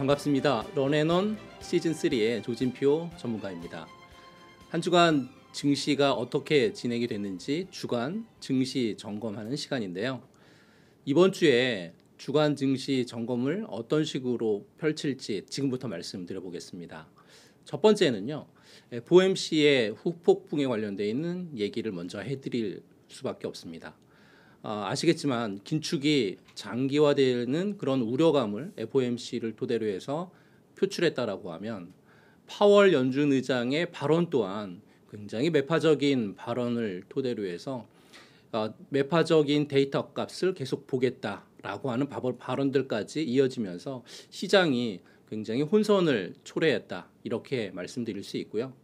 반갑습니다. 런앤온 시즌3의 조진표 전문가입니다. 한 주간 증시가 어떻게 진행이 됐는지 주간 증시 점검하는 시간인데요. 이번 주에 주간 증시 점검을 어떤 식으로 펼칠지 지금부터 말씀드려보겠습니다. 첫 번째는요. 보엠씨의 후폭풍에 관련돼 있는 얘기를 먼저 해드릴 수밖에 없습니다. 어, 아시겠지만 긴축이 장기화되는 그런 우려감을 FOMC를 토대로 해서 표출했다라고 하면 파월 연준 의장의 발언 또한 굉장히 매파적인 발언을 토대로 해서 어, 매파적인 데이터 값을 계속 보겠다라고 하는 발언들까지 이어지면서 시장이 굉장히 혼선을 초래했다 이렇게 말씀드릴 수 있고요.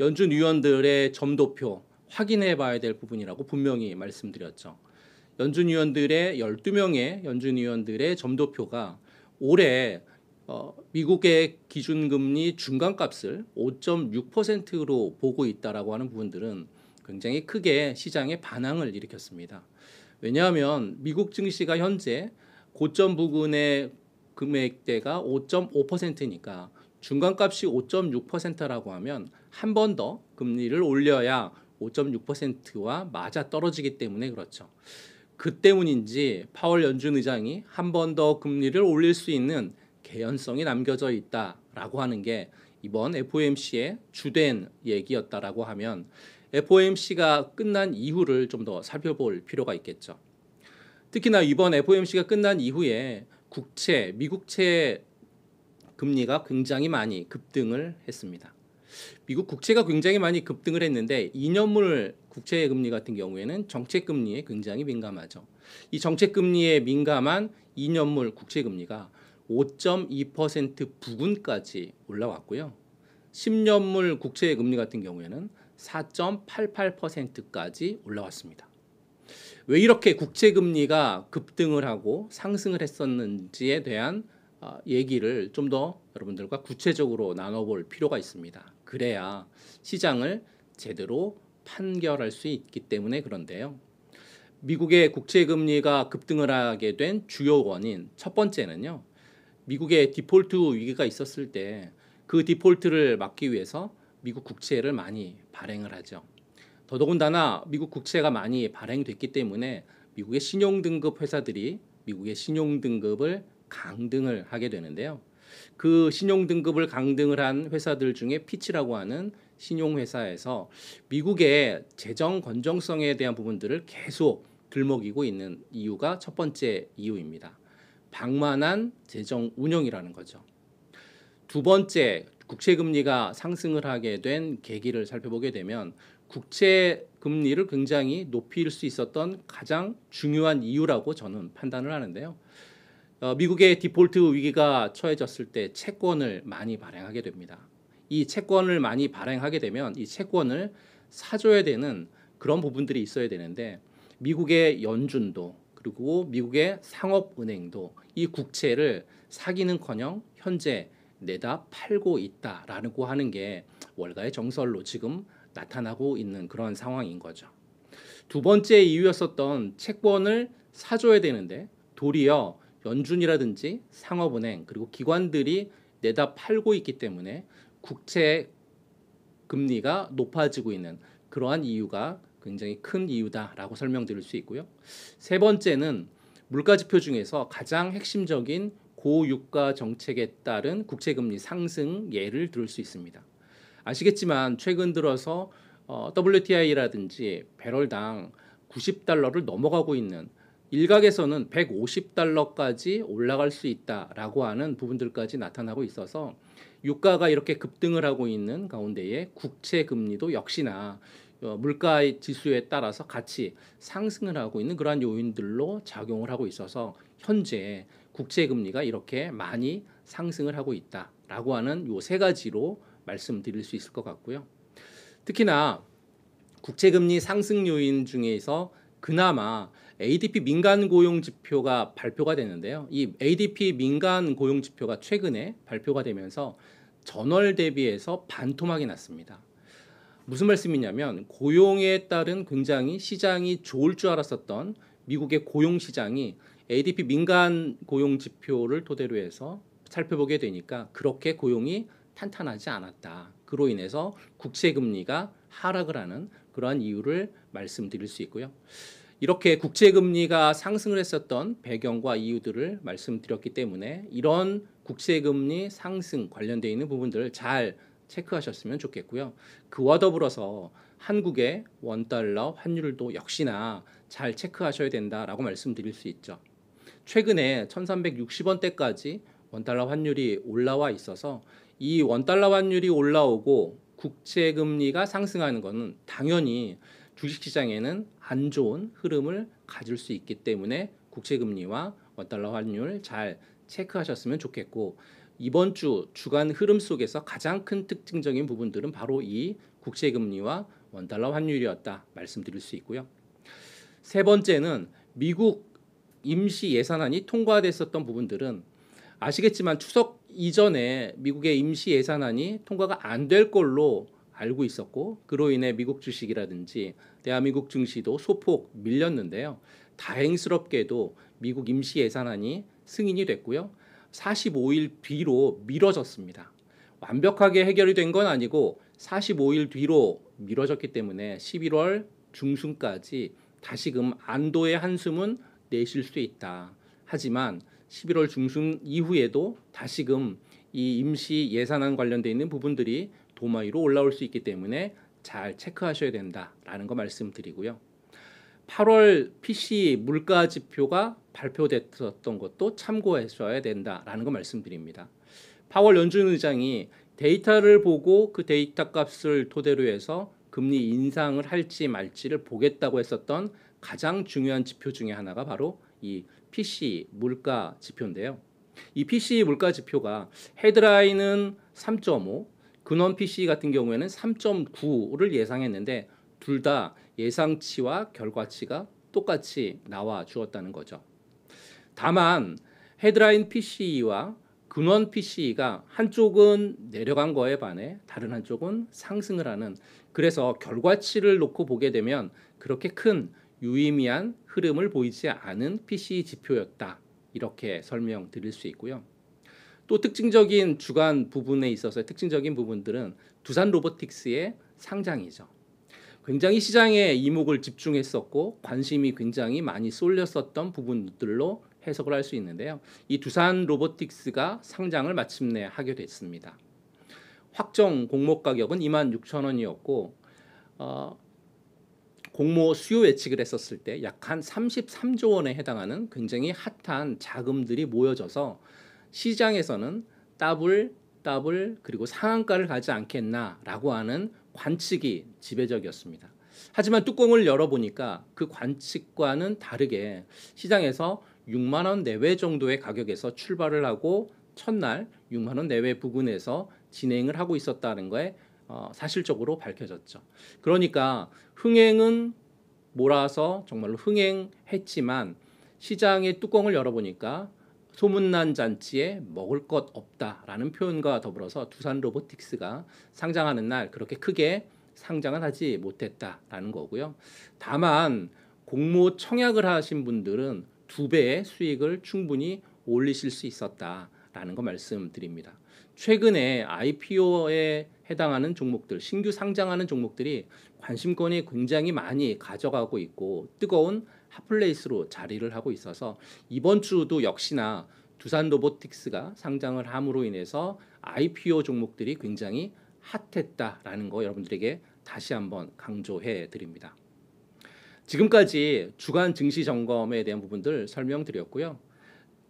연준 위원들의 점도표 확인해 봐야 될 부분이라고 분명히 말씀드렸죠. 연준 위원들의 12명의 연준 위원들의 점도표가 올해 어, 미국의 기준금리 중간값을 5.6%로 보고 있다라고 하는 부분들은 굉장히 크게 시장에 반항을 일으켰습니다. 왜냐하면 미국 증시가 현재 고점 부근의 금액대가 5.5%니까 중간값이 5.6%라고 하면 한 번 더 금리를 올려야 5.6%와 맞아 떨어지기 때문에 그렇죠. 그 때문인지 파월 연준 의장이 한 번 더 금리를 올릴 수 있는 개연성이 남겨져 있다라고 하는 게 이번 FOMC의 주된 얘기였다라고 하면 FOMC가 끝난 이후를 좀 더 살펴볼 필요가 있겠죠. 특히나 이번 FOMC가 끝난 이후에 국채, 미국채 금리가 굉장히 많이 급등을 했습니다. 미국 국채가 굉장히 많이 급등을 했는데 2년물 국채 금리 같은 경우에는 정책 금리에 굉장히 민감하죠. 이 정책 금리에 민감한 2년물 국채 금리가 5.2% 부근까지 올라왔고요. 10년물 국채 금리 같은 경우에는 4.88%까지 올라왔습니다. 왜 이렇게 국채 금리가 급등을 하고 상승을 했었는지에 대한 아, 얘기를 좀 더 여러분들과 구체적으로 나눠볼 필요가 있습니다. 그래야 시장을 제대로 판결할 수 있기 때문에 그런데요. 미국의 국채 금리가 급등을 하게 된 주요 원인 첫 번째는요. 미국의 디폴트 위기가 있었을 때 그 디폴트를 막기 위해서 미국 국채를 많이 발행을 하죠. 더더군다나 미국 국채가 많이 발행됐기 때문에 미국의 신용등급 회사들이 미국의 신용등급을 강등을 하게 되는데요. 그 신용등급을 강등을 한 회사들 중에 피치라고 하는 신용회사에서 미국의 재정 건정성에 대한 부분들을 계속 들먹이고 있는 이유가 첫 번째 이유입니다. 방만한 재정 운영이라는 거죠. 두 번째 국채 금리가 상승을 하게 된 계기를 살펴보게 되면 국채 금리를 굉장히 높일 수 있었던 가장 중요한 이유라고 저는 판단을 하는데요. 어, 미국의 디폴트 위기가 처해졌을 때 채권을 많이 발행하게 됩니다. 이 채권을 많이 발행하게 되면 이 채권을 사줘야 되는 그런 부분들이 있어야 되는데 미국의 연준도 그리고 미국의 상업은행도 이 국채를 사기는커녕 현재 내다 팔고 있다라고 하는 게 월가의 정설로 지금 나타나고 있는 그런 상황인 거죠. 두 번째 이유였었던 채권을 사줘야 되는데 도리어 연준이라든지 상업은행 그리고 기관들이 내다 팔고 있기 때문에 국채 금리가 높아지고 있는 그러한 이유가 굉장히 큰 이유다라고 설명드릴 수 있고요. 세 번째는 물가 지표 중에서 가장 핵심적인 고유가 정책에 따른 국채 금리 상승 예를 들을 수 있습니다. 아시겠지만 최근 들어서 어, WTI라든지 배럴당 90달러를 넘어가고 있는 일각에서는 150달러까지 올라갈 수 있다라고 하는 부분들까지 나타나고 있어서 유가가 이렇게 급등을 하고 있는 가운데에 국채 금리도 역시나 어, 물가 지수에 따라서 같이 상승을 하고 있는 그러한 요인들로 작용을 하고 있어서 현재 국채 금리가 이렇게 많이 상승을 하고 있다라고 하는 요 세 가지로 말씀드릴 수 있을 것 같고요. 특히나 국채 금리 상승 요인 중에서 그나마 ADP 민간 고용 지표가 발표가 되는데요. 이 ADP 민간 고용 지표가 최근에 발표가 되면서 전월 대비해서 반토막이 났습니다. 무슨 말씀이냐면 고용에 따른 굉장히 시장이 좋을 줄 알았었던 미국의 고용 시장이 ADP 민간 고용 지표를 토대로 해서 살펴보게 되니까 그렇게 고용이 탄탄하지 않았다. 그로 인해서 국채 금리가 하락을 하는 그러한 이유를 말씀드릴 수 있고요. 이렇게 국제 금리가 상승을 했었던 배경과 이유들을 말씀드렸기 때문에 이런 국제 금리 상승 관련되어 있는 부분들을 잘 체크하셨으면 좋겠고요. 그와 더불어서 한국의 원달러 환율도 역시나 잘 체크하셔야 된다라고 말씀드릴 수 있죠. 최근에 1360원대까지 원달러 환율이 올라와 있어서 이 원달러 환율이 올라오고 국채 금리가 상승하는 것은 당연히 주식시장에는 안 좋은 흐름을 가질 수 있기 때문에 국채금리와 원달러 환율 잘 체크하셨으면 좋겠고 이번 주 주간 흐름 속에서 가장 큰 특징적인 부분들은 바로 이 국채금리와 원달러 환율이었다 말씀드릴 수 있고요. 세 번째는 미국 임시 예산안이 통과됐었던 부분들은 아시겠지만 추석 이전에 미국의 임시 예산안이 통과가 안 될 걸로 알고 있었고 그로 인해 미국 주식이라든지 대한민국 증시도 소폭 밀렸는데요. 다행스럽게도 미국 임시 예산안이 승인이 됐고요. 45일 뒤로 미뤄졌습니다. 완벽하게 해결이 된 건 아니고 45일 뒤로 미뤄졌기 때문에 11월 중순까지 다시금 안도의 한숨은 내쉴 수 있다. 하지만 11월 중순 이후에도 다시금 이 임시 예산안 관련돼 있는 부분들이 도마 위로 올라올 수 있기 때문에 잘 체크하셔야 된다라는 거 말씀드리고요. 8월 PC 물가 지표가 발표됐었던 것도 참고하셔야 된다라는 거 말씀드립니다. 파월 연준 의장이 데이터를 보고 그 데이터 값을 토대로 해서 금리 인상을 할지 말지를 보겠다고 했었던 가장 중요한 지표 중에 하나가 바로 이 PC 물가 지표인데요. 이 PC 물가 지표가 헤드라인은 3.5, 근원 PC 같은 경우에는 3.9를 예상했는데 둘 다 예상치와 결과치가 똑같이 나와 주었다는 거죠. 다만 헤드라인 PCE와 근원 PCE가 한쪽은 내려간 거에 반해 다른 한쪽은 상승을 하는 그래서 결과치를 놓고 보게 되면 그렇게 큰 유의미한 흐름을 보이지 않은 PCE 지표였다. 이렇게 설명드릴 수 있고요. 또 특징적인 주간 부분에 있어서 특징적인 부분들은 두산 로보틱스의 상장이죠. 굉장히 시장에 이목을 집중했었고 관심이 굉장히 많이 쏠렸었던 부분들로 해석을 할 수 있는데요. 이 두산 로보틱스가 상장을 마침내 하게 됐습니다. 확정 공모 가격은 2 6 0원이었고 어, 공모 수요 예측을 했었을 때 약 한 33조 원에 해당하는 굉장히 핫한 자금들이 모여져서 시장에서는 더블, 더블 그리고 상한가를 가지 않겠나라고 하는 관측이 지배적이었습니다. 하지만 뚜껑을 열어보니까 그 관측과는 다르게 시장에서 6만 원 내외 정도의 가격에서 출발을 하고 첫날 6만 원 내외 부근에서 진행을 하고 있었다는 거에 어, 사실적으로 밝혀졌죠. 그러니까 흥행은 몰아서 정말로 흥행했지만 시장의 뚜껑을 열어보니까 소문난 잔치에 먹을 것 없다라는 표현과 더불어서 두산 로보틱스가 상장하는 날 그렇게 크게 상장을 하지 못했다라는 거고요. 다만 공모 청약을 하신 분들은 두 배의 수익을 충분히 올리실 수 있었다라는 거 말씀드립니다. 최근에 IPO에 해당하는 종목들, 신규 상장하는 종목들이 관심권이 굉장히 많이 가져가고 있고 뜨거운 핫플레이스로 자리를 하고 있어서 이번 주도 역시나 두산 로보틱스가 상장을 함으로 인해서 IPO 종목들이 굉장히 핫했다라는 거 여러분들에게 다시 한번 강조해 드립니다. 지금까지 주간 증시 점검에 대한 부분들 설명드렸고요.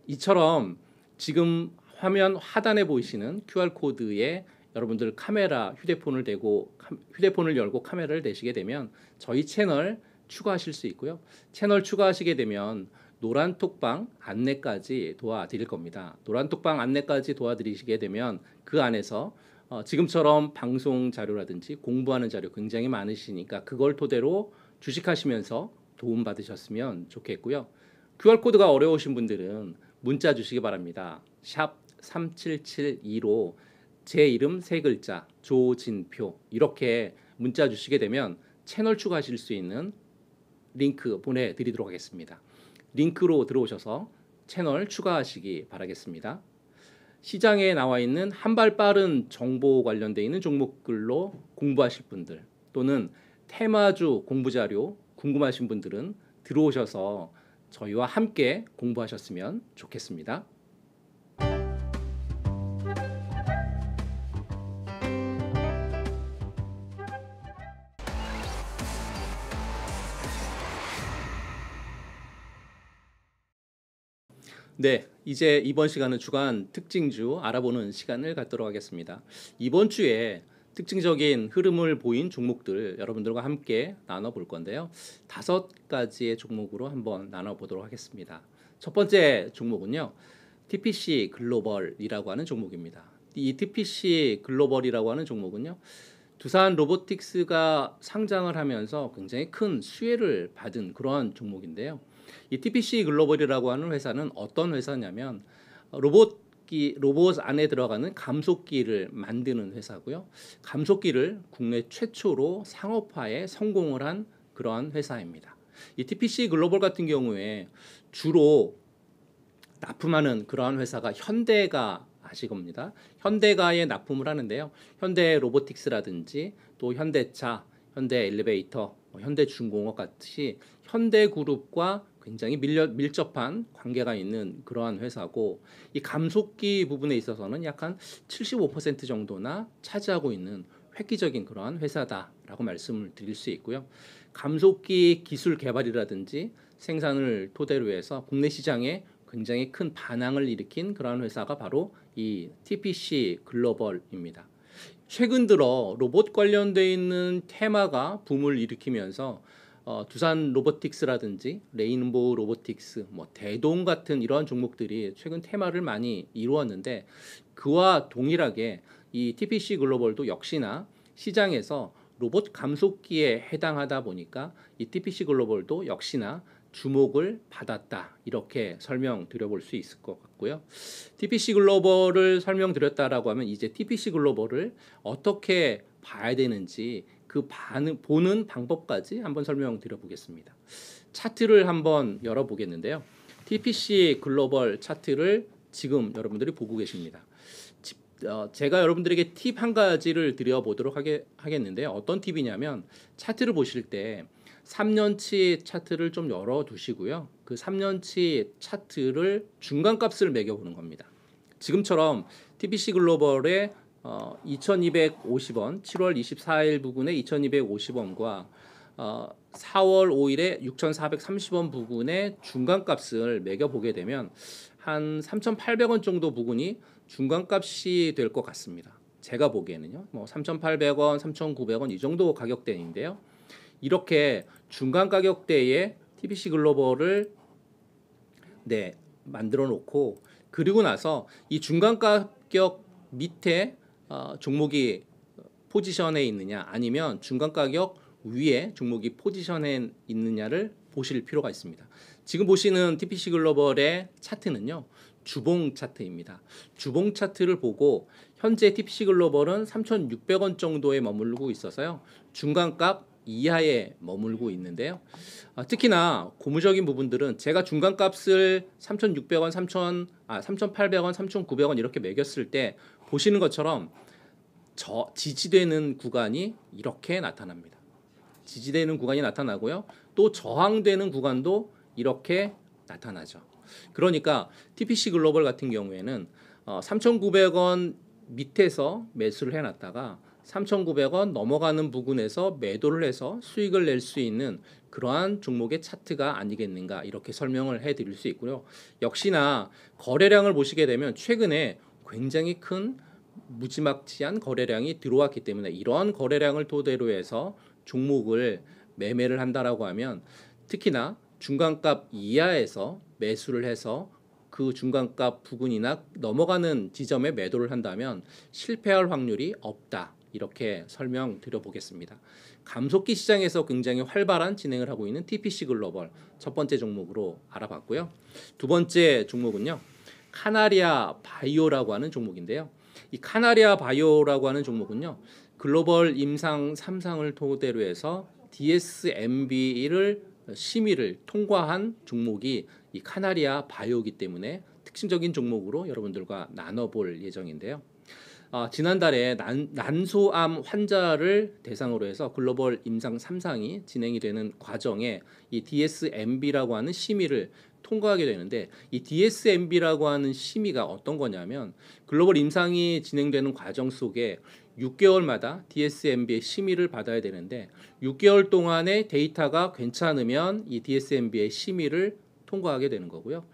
이처럼 지금 화면 하단에 보이시는 QR 코드에 여러분들 카메라 휴대폰을 대고 휴대폰을 열고 카메라를 대시게 되면 저희 채널 추가하실 수 있고요. 채널 추가하시게 되면 노란톡방 안내까지 도와드릴 겁니다. 노란톡방 안내까지 도와드리시게 되면 그 안에서 어, 지금처럼 방송 자료라든지 공부하는 자료 굉장히 많으시니까 그걸 토대로 주식하시면서 도움 받으셨으면 좋겠고요. QR코드가 어려우신 분들은 문자 주시기 바랍니다. 샵 3772로 제 이름 세 글자 조진표 이렇게 문자 주시게 되면 채널 추가하실 수 있는 링크 보내드리도록 하겠습니다. 링크로 들어오셔서 채널 추가하시기 바라겠습니다. 시장에 나와 있는 한발 빠른 정보 관련돼 있는 종목들로 공부하실 분들 또는 테마주 공부 자료 궁금하신 분들은 들어오셔서 저희와 함께 공부하셨으면 좋겠습니다. 네, 이제 이번 시간은 주간 특징주 알아보는 시간을 갖도록 하겠습니다. 이번 주에 특징적인 흐름을 보인 종목들 여러분들과 함께 나눠볼 건데요. 다섯 가지의 종목으로 한번 나눠보도록 하겠습니다. 첫 번째 종목은요. TPC 글로벌이라고 하는 종목입니다. 이 TPC 글로벌이라고 하는 종목은요. 두산 로보틱스가 상장을 하면서 굉장히 큰 수혜를 받은 그러한 종목인데요. 이 TPC 글로벌이라고 하는 회사는 어떤 회사냐면 로봇기 로봇 안에 들어가는 감속기를 만드는 회사고요. 감속기를 국내 최초로 상업화에 성공을 한 그러한 회사입니다. 이 TPC 글로벌 같은 경우에 주로 납품하는 그러한 회사가 현대가 아시겁니다. 현대가에 납품을 하는데요. 현대 로보틱스라든지 또 현대차, 현대 엘리베이터, 뭐 현대중공업 같이 현대그룹과 굉장히 밀려, 밀접한 관계가 있는 그러한 회사고 이 감속기 부분에 있어서는 약한 75% 정도나 차지하고 있는 획기적인 그러한 회사다라고 말씀을 드릴 수 있고요. 감속기 기술 개발이라든지 생산을 토대로 해서 국내 시장에 굉장히 큰 반항을 일으킨 그러한 회사가 바로 이 TPC 글로벌입니다. 최근 들어 로봇 관련돼 있는 테마가 붐을 일으키면서 어, 두산 로보틱스라든지 레인보우 로보틱스, 뭐 대동 같은 이러한 종목들이 최근 테마를 많이 이루었는데 그와 동일하게 이 TPC 글로벌도 역시나 시장에서 로봇 감속기에 해당하다 보니까 이 TPC 글로벌도 역시나 주목을 받았다 이렇게 설명드려볼 수 있을 것 같고요. TPC 글로벌을 설명드렸다라고 하면 이제 TPC 글로벌을 어떻게 봐야 되는지 그 반응, 보는 방법까지 한번 설명드려보겠습니다. 차트를 한번 열어보겠는데요. TPC 글로벌 차트를 지금 여러분들이 보고 계십니다. 어, 제가 여러분들에게 팁 한 가지를 드려보도록 하겠는데 어떤 팁이냐면 차트를 보실 때 3년치 차트를 좀 열어두시고요. 그 3년치 차트를 중간값을 매겨보는 겁니다. 지금처럼 TPC 글로벌의 어, 2,250원, 7월 24일 부근에 2,250원과 어, 4월 5일에 6,430원 부근의 중간값을 매겨 보게 되면 한 3,800원 정도 부근이 중간값이 될 것 같습니다. 제가 보기에는요. 뭐 3,800원, 3,900원 이 정도 가격대인데요. 이렇게 중간 가격대에 TBC 글로벌을 네, 만들어 놓고 그리고 나서 이 중간 가격 밑에 어, 종목이 포지션에 있느냐 아니면 중간 가격 위에 종목이 포지션에 있느냐를 보실 필요가 있습니다. 지금 보시는 TPC 글로벌의 차트는요. 주봉 차트입니다. 주봉 차트를 보고 현재 TPC 글로벌은 3,600원 정도에 머물고 있어서요. 중간값 이하에 머물고 있는데요. 아, 특히나 고무적인 부분들은 제가 중간값을 3,600원, 3,000, 아, 3,800원, 3,900원 이렇게 매겼을 때 보시는 것처럼 저 지지되는 구간이 이렇게 나타납니다. 지지되는 구간이 나타나고요. 또 저항되는 구간도 이렇게 나타나죠. 그러니까 TPC 글로벌 같은 경우에는 어, 3,900원 밑에서 매수를 해놨다가 3,900원 넘어가는 부근에서 매도를 해서 수익을 낼 수 있는 그러한 종목의 차트가 아니겠는가 이렇게 설명을 해드릴 수 있고요. 역시나 거래량을 보시게 되면 최근에 굉장히 큰 무지막지한 거래량이 들어왔기 때문에 이러한 거래량을 토대로 해서 종목을 매매를 한다라고 하면 특히나 중간값 이하에서 매수를 해서 그 중간값 부근이나 넘어가는 지점에 매도를 한다면 실패할 확률이 없다. 이렇게 설명드려 보겠습니다. 감속기 시장에서 굉장히 활발한 진행을 하고 있는 TPC 글로벌 첫 번째 종목으로 알아봤고요. 두 번째 종목은요. 카나리아 바이오라고 하는 종목인데요. 이 카나리아 바이오라고 하는 종목은요. 글로벌 임상 3상을 토대로 해서 DSMB를 심의를 통과한 종목이 이 카나리아 바이오기 이 때문에 특징적인 종목으로 여러분들과 나눠볼 예정인데요. 아, 지난달에 난, 난소암 환자를 대상으로 해서 글로벌 임상 3상이 진행이 되는 과정에 이 DSMB라고 하는 심의를 통과하게 되는데 이 DSMB라고 하는 심의가 어떤 거냐면 글로벌 임상이 진행되는 과정 속에 6개월마다 DSMB의 심의를 받아야 되는데 6개월 동안의 데이터가 괜찮으면 이 DSMB의 심의를 통과하게 되는 거고요.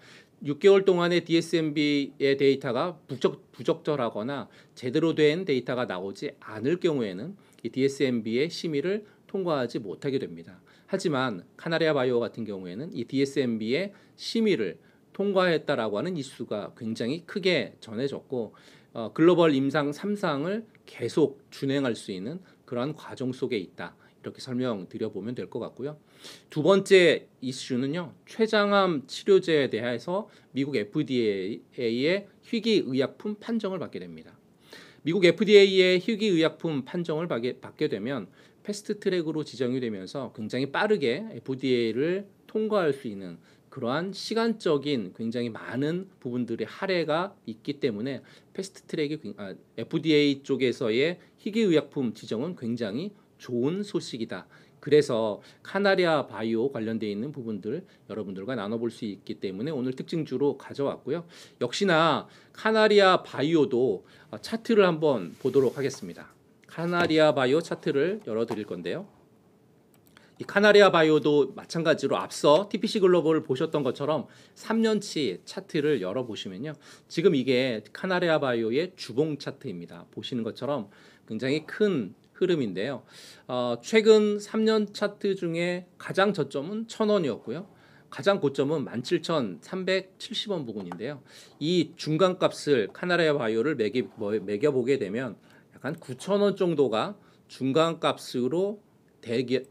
6개월 동안의 DSMB의 데이터가 부적, 부적절하거나 제대로 된 데이터가 나오지 않을 경우에는 이 DSMB의 심의를 통과하지 못하게 됩니다. 하지만 카나리아 바이오 같은 경우에는 이 DSMB의 심의를 통과했다라고 하는 이슈가 굉장히 크게 전해졌고 어, 글로벌 임상 3상을 계속 준행할 수 있는 그러한 과정 속에 있다. 이렇게 설명드려 보면 될 것 같고요. 두 번째 이슈는요. 췌장암 치료제에 대해서 미국 FDA의 희귀 의약품 판정을 받게 됩니다. 미국 FDA의 희귀 의약품 판정을 받게, 되면 패스트 트랙으로 지정이 되면서 굉장히 빠르게 FDA를 통과할 수 있는 그러한 시간적인 굉장히 많은 부분들의 할애가 있기 때문에 패스트 트랙이 아, FDA 쪽에서의 희귀의약품 지정은 굉장히 좋은 소식이다. 그래서 카나리아 바이오 관련돼 있는 부분들 여러분들과 나눠볼 수 있기 때문에 오늘 특징주로 가져왔고요. 역시나 카나리아 바이오도 어, 차트를 한번 보도록 하겠습니다. 카나리아 바이오 차트를 열어드릴 건데요. 이 카나리아 바이오도 마찬가지로 앞서 TPC 글로벌을 보셨던 것처럼 3년치 차트를 열어보시면요. 지금 이게 카나리아 바이오의 주봉 차트입니다. 보시는 것처럼 굉장히 큰 흐름인데요. 어, 최근 3년 차트 중에 가장 저점은 1,000원이었고요. 가장 고점은 17,370원 부근인데요. 이 중간값을 카나리아 바이오를 매기, 뭐, 매겨보게 되면 약간 9,000원 정도가 중간값으로 대기,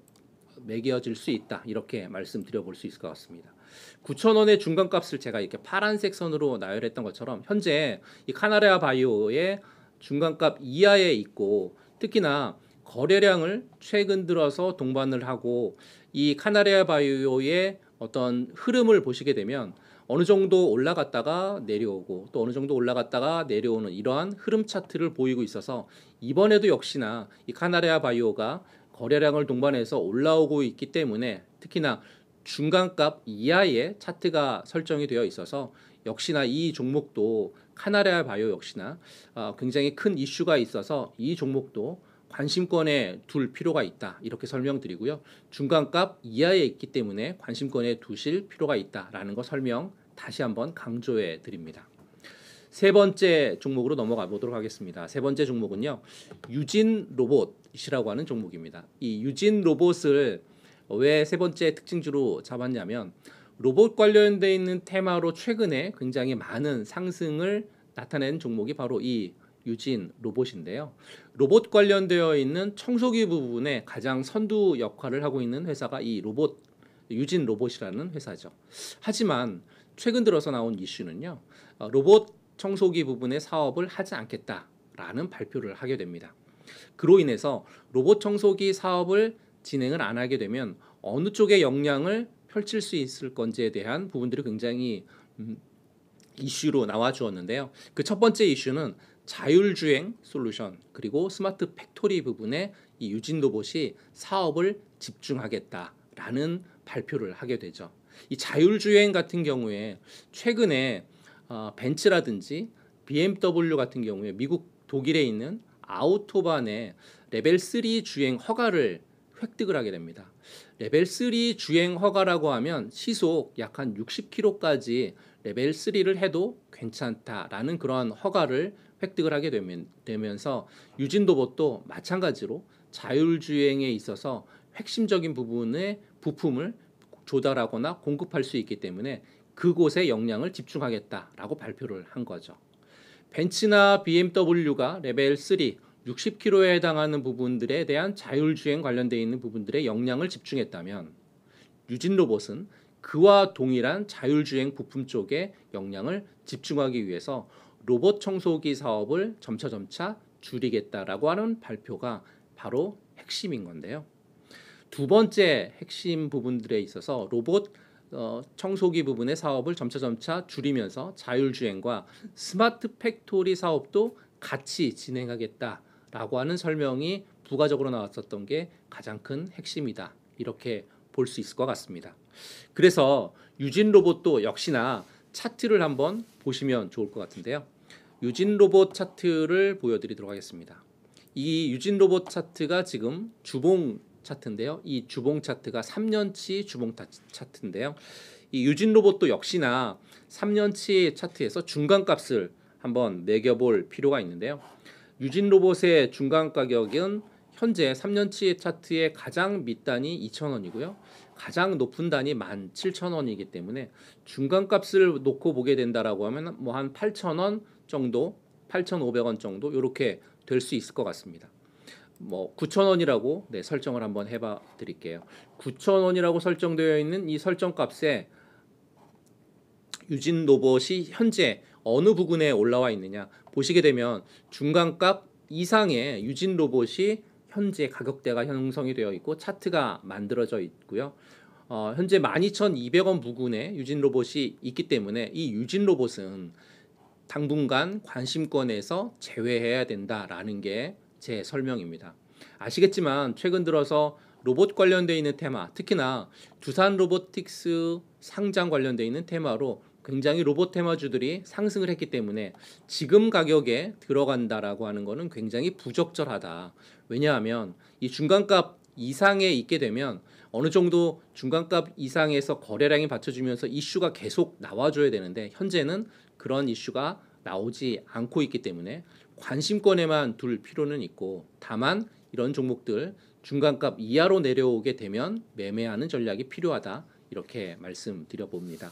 매겨질 수 있다. 이렇게 말씀드려 볼 수 있을 것 같습니다. 9,000원의 중간값을 제가 이렇게 파란색 선으로 나열했던 것처럼 현재 이 카나레아 바이오의 중간값 이하에 있고 특히나 거래량을 최근 들어서 동반을 하고 이 카나레아 바이오의 어떤 흐름을 보시게 되면 어느 정도 올라갔다가 내려오고 또 어느 정도 올라갔다가 내려오는 이러한 흐름 차트를 보이고 있어서 이번에도 역시나 이 카나레아 바이오가 거래량을 동반해서 올라오고 있기 때문에 특히나 중간값 이하의 차트가 설정이 되어 있어서 역시나 이 종목도 카나리아 바이오 역시나 어, 굉장히 큰 이슈가 있어서 이 종목도 관심권에 둘 필요가 있다 이렇게 설명드리고요 중간값 이하에 있기 때문에 관심권에 두실 필요가 있다라는 거 설명 다시 한번 강조해 드립니다. 세 번째 종목으로 넘어가 보도록 하겠습니다. 세 번째 종목은요. 유진 로봇 이라고 하는 종목입니다. 이 유진 로봇을 왜 세 번째 특징주로 잡았냐면 로봇 관련돼 있는 테마로 최근에 굉장히 많은 상승을 나타낸 종목이 바로 이 유진 로봇인데요. 로봇 관련되어 있는 청소기 부분에 가장 선두 역할을 하고 있는 회사가 이 로봇 유진 로봇이라는 회사죠. 하지만 최근 들어서 나온 이슈는요. 어, 로봇 청소기 부분의 사업을 하지 않겠다라는 발표를 하게 됩니다. 그로 인해서 로봇 청소기 사업을 진행을 안 하게 되면 어느 쪽에 역량을 펼칠 수 있을 건지에 대한 부분들이 굉장히 음, 이슈로 나와 주었는데요. 그 첫 번째 이슈는 자율주행 솔루션 그리고 스마트 팩토리 부분에 이 유진 로봇이 사업을 집중하겠다라는 발표를 하게 되죠. 이 자율주행 같은 경우에 최근에 어, 벤츠라든지 BMW 같은 경우에 미국 독일에 있는 아우토반에 레벨 3 주행 허가를 획득을 하게 됩니다. 레벨 3 주행 허가라고 하면 시속 약 한 60km까지 레벨 3를 해도 괜찮다라는 그러한 허가를 획득을 하게 되면, 서 유진도봇도 마찬가지로 자율주행에 있어서 핵심적인 부분의 부품을 조달하거나 공급할 수 있기 때문에 그곳에 역량을 집중하겠다라고 발표를 한 거죠. 벤츠나 BMW가 레벨 3 60km에 해당하는 부분들에 대한 자율주행 관련되어 있는 부분들의 역량을 집중했다면 유진 로봇은 그와 동일한 자율주행 부품 쪽에 역량을 집중하기 위해서 로봇 청소기 사업을 점차점차 줄이겠다라고 하는 발표가 바로 핵심인 건데요. 두 번째 핵심 부분들에 있어서 로봇 어, 청소기 부분의 사업을 점차점차 줄이면서 자율주행과 스마트 팩토리 사업도 같이 진행하겠다라고 하는 설명이 부가적으로 나왔었던 게 가장 큰 핵심이다. 이렇게 볼 수 있을 것 같습니다. 그래서 유진 로봇도 역시나 차트를 한번 보시면 좋을 것 같은데요. 유진 로봇 차트를 보여드리도록 하겠습니다. 이 유진 로봇 차트가 지금 주봉 차트인데요. 이 주봉 차트가 3년치 주봉 차트인데요. 이 유진 로봇도 역시나 3년치 차트에서 중간 값을 한번 매겨볼 필요가 있는데요. 유진 로봇의 중간 가격은 현재 3년치 차트의 가장 밑단이 2,000원이고요. 가장 높은 단이 17,000원이기 때문에 중간 값을 놓고 보게 된다라고 하면 뭐 한 8,000원 정도, 8,500원 정도 이렇게 될 수 있을 것 같습니다. 뭐 9,000원이라고 네, 설정을 한번 해봐 드릴게요. 9,000원이라고 설정되어 있는 이 설정 값에 유진 로봇이 현재 어느 부근에 올라와 있느냐 보시게 되면 중간값 이상의 유진 로봇이 현재 가격대가 형성이 되어 있고 차트가 만들어져 있고요. 어, 현재 12,200원 부근에 유진 로봇이 있기 때문에 이 유진 로봇은 당분간 관심권에서 제외해야 된다라는 게제 설명입니다. 아시겠지만 최근 들어서 로봇 관련돼 있는 테마, 특히나 두산 로보틱스 상장 관련돼 있는 테마로 굉장히 로봇 테마주들이 상승을 했기 때문에 지금 가격에 들어간다라고 하는 것은 굉장히 부적절하다. 왜냐하면 이 중간값 이상에 있게 되면 어느 정도 중간값 이상에서 거래량이 받쳐주면서 이슈가 계속 나와줘야 되는데 현재는 그런 이슈가 나오지 않고 있기 때문에 관심권에만 둘 필요는 있고 다만 이런 종목들 중간값 이하로 내려오게 되면 매매하는 전략이 필요하다 이렇게 말씀드려 봅니다.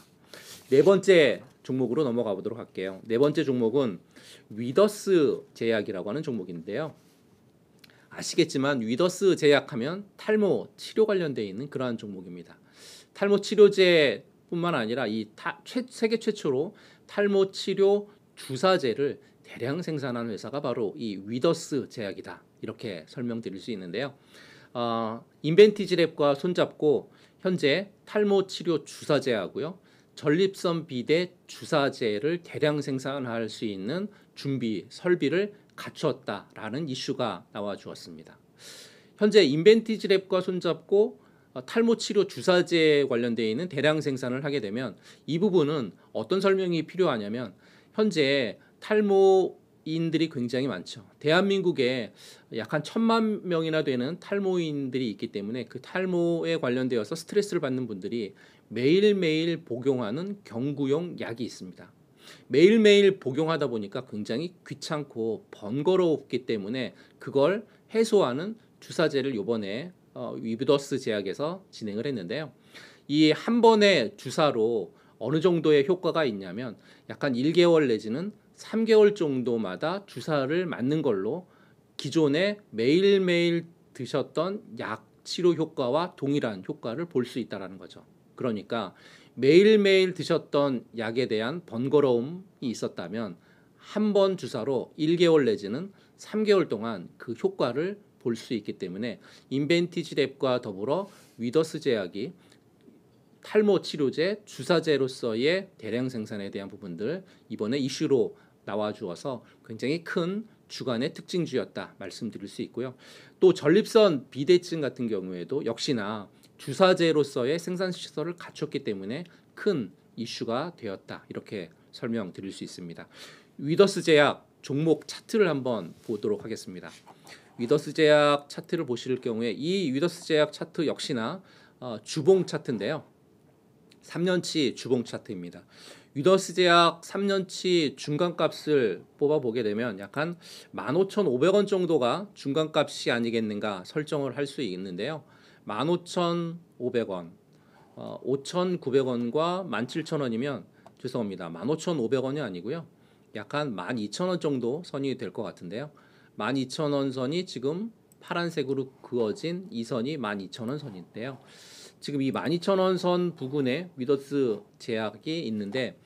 네 번째 종목으로 넘어가 보도록 할게요. 네 번째 종목은 위더스 제약이라고 하는 종목인데요. 아시겠지만 위더스 제약하면 탈모 치료 관련돼 있는 그러한 종목입니다. 탈모 치료제뿐만 아니라 이 타, 최, 세계 최초로 탈모 치료 주사제를 대량 생산한 회사가 바로 이 위더스 제약이다 이렇게 설명드릴 수 있는데요. 어, 인벤티지랩과 손잡고 현재 탈모 치료 주사제하고요. 전립선 비대 주사제를 대량 생산할 수 있는 준비 설비를 갖추었다라는 이슈가 나와 주었습니다. 현재 인벤티지랩과 손잡고 어, 탈모 치료 주사제에 관련되어 있는 대량 생산을 하게 되면 이 부분은 어떤 설명이 필요하냐면 현재 탈모인들이 굉장히 많죠. 대한민국에 약 한 천만 명이나 되는 탈모인들이 있기 때문에 그 탈모에 관련되어서 스트레스를 받는 분들이 매일매일 복용하는 경구용 약이 있습니다. 매일매일 복용하다 보니까 굉장히 귀찮고 번거로웠기 때문에 그걸 해소하는 주사제를 요번에 어, 위브더스 제약에서 진행을 했는데요. 이 한 번의 주사로 어느 정도의 효과가 있냐면 약간 1개월 내지는 3개월 정도마다 주사를 맞는 걸로 기존에 매일매일 드셨던 약 치료 효과와 동일한 효과를 볼 수 있다라는 거죠. 그러니까 매일매일 드셨던 약에 대한 번거로움이 있었다면 한 번 주사로 1개월 내지는 3개월 동안 그 효과를 볼 수 있기 때문에 인벤티지랩과 더불어 위더스 제약이 탈모 치료제 주사제로서의 대량 생산에 대한 부분들 이번에 이슈로 나와 주어서 굉장히 큰 주간의 특징주였다 말씀드릴 수 있고요. 또 전립선 비대증 같은 경우에도 역시나 주사제로서의 생산 시설을 갖췄기 때문에 큰 이슈가 되었다 이렇게 설명드릴 수 있습니다. 위더스 제약 종목 차트를 한번 보도록 하겠습니다. 위더스 제약 차트를 보실 경우에 이 위더스 제약 차트 역시나 어, 주봉 차트인데요. 3년치 주봉 차트입니다. 유더스 제약 3년치 중간값을 뽑아보게 되면 약한 15,500원 정도가 중간값이 아니겠는가 설정을 할 수 있는데요. 15,500원, 어, 5,900원과 17,000원이면 죄송합니다. 15,500원이 아니고요. 약한 12,000원 정도 선이 될 것 같은데요. 12,000원 선이 지금 파란색으로 그어진 이 선이 12,000원 선인데요. 지금 이 12,000원 선 부근에 위더스 제약이 있는데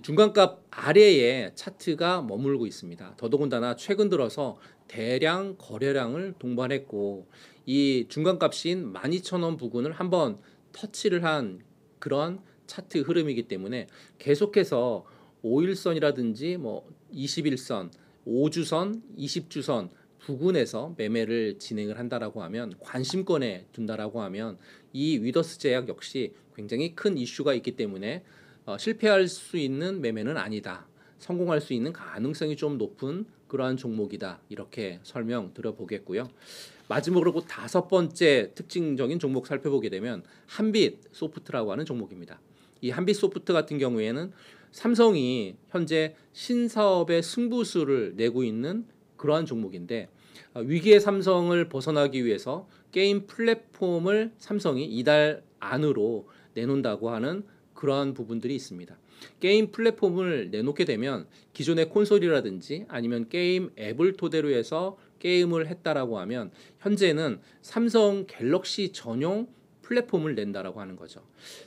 중간값 아래에 차트가 머물고 있습니다. 더더군다나 최근 들어서 대량 거래량을 동반했고 이 중간값인 12,000원 부근을 한번 터치를 한 그런 차트 흐름이기 때문에 계속해서 5일선이라든지 뭐 21선, 5주선, 20주선 부근에서 매매를 진행을 한다라고 하면 관심권에 둔다라고 하면 이 위더스 제약 역시 굉장히 큰 이슈가 있기 때문에 어, 실패할 수 있는 매매는 아니다. 성공할 수 있는 가능성이 좀 높은 그러한 종목이다. 이렇게 설명 드려보겠고요. 마지막으로 다섯 번째 특징적인 종목 살펴보게 되면 한빛 소프트라고 하는 종목입니다. 이 한빛 소프트 같은 경우에는 삼성이 현재 신사업의 승부수를 내고 있는 그러한 종목인데 어, 위기의 삼성을 벗어나기 위해서 게임 플랫폼을 삼성이 이달 안으로 내놓는다고 하는 그러한 부분들이 있습니다. 게임 플랫폼을 내놓게 되면 기존의 콘솔이라든지 아니면 게임 앱을 토대로 해서 게임을 했다라고 하면 현재는 삼성 갤럭시 전용 플랫폼을 낸다라고 하는 거죠.